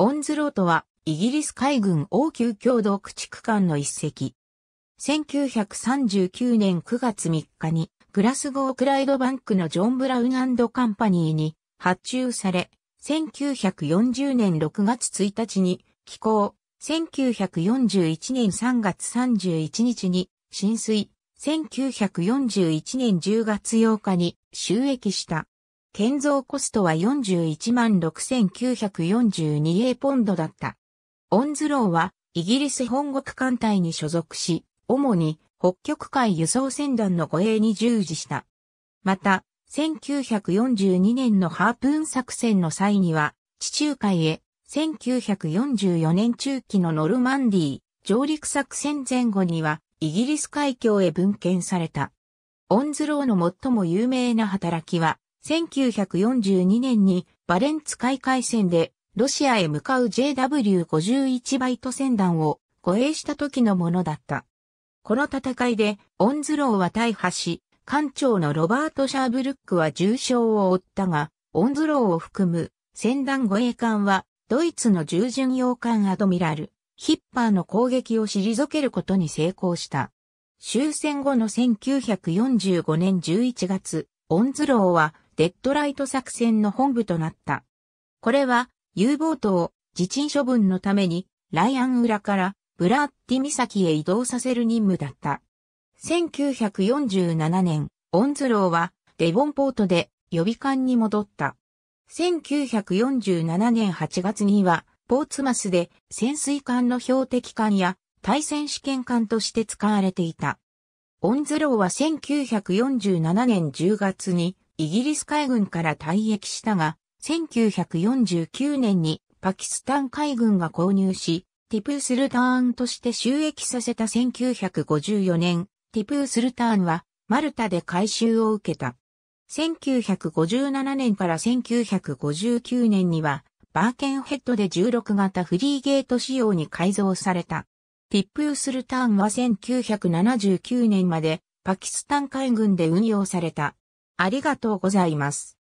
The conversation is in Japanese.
オンズロートは、イギリス海軍王宮共同駆逐艦の一隻。1939年9月3日に、グラスゴー・クライドバンクのジョン・ブラウンカンパニーに発注され、1940年6月1日に寄港、1941年3月31日に浸水、1941年10月8日に収益した。建造コストは41万 6942A ポンドだった。オンズローはイギリス本国艦隊に所属し、主に北極海輸送船団の護衛に従事した。また、1942年のハープーン作戦の際には、地中海へ、1944年中期のノルマンディー上陸作戦前後には、イギリス海峡へ分遣された。オンズローの最も有名な働きは、1942年にバレンツ海海戦でロシアへ向かう JW51 バイト船団を護衛した時のものだった。この戦いでオンズローは大破し、艦長のロバート・シャーブルックは重傷を負ったが、オンズローを含む船団護衛艦はドイツの従巡洋艦アドミラル、ヒッパーの攻撃を退けることに成功した。終戦後の1945年11月、オンズローはデッドライト作戦の本部となった。これは、U ボートを自沈処分のために、ライアン裏からブラッティ岬へ移動させる任務だった。1947年、オンズローはデボンポートで予備艦に戻った。1947年8月には、ポーツマスで潜水艦の標的艦や対戦試験艦として使われていた。オンズローは1947年10月にイギリス海軍から退役したが、1949年にパキスタン海軍が購入し、ティプースルターンとして収益させた1954年、ティプースルターンはマルタで改修を受けた。1957年から1959年には、バーケンヘッドで16型フリーゲート仕様に改造された。ティップースルターンは1979年までパキスタン海軍で運用されたありがとうございます。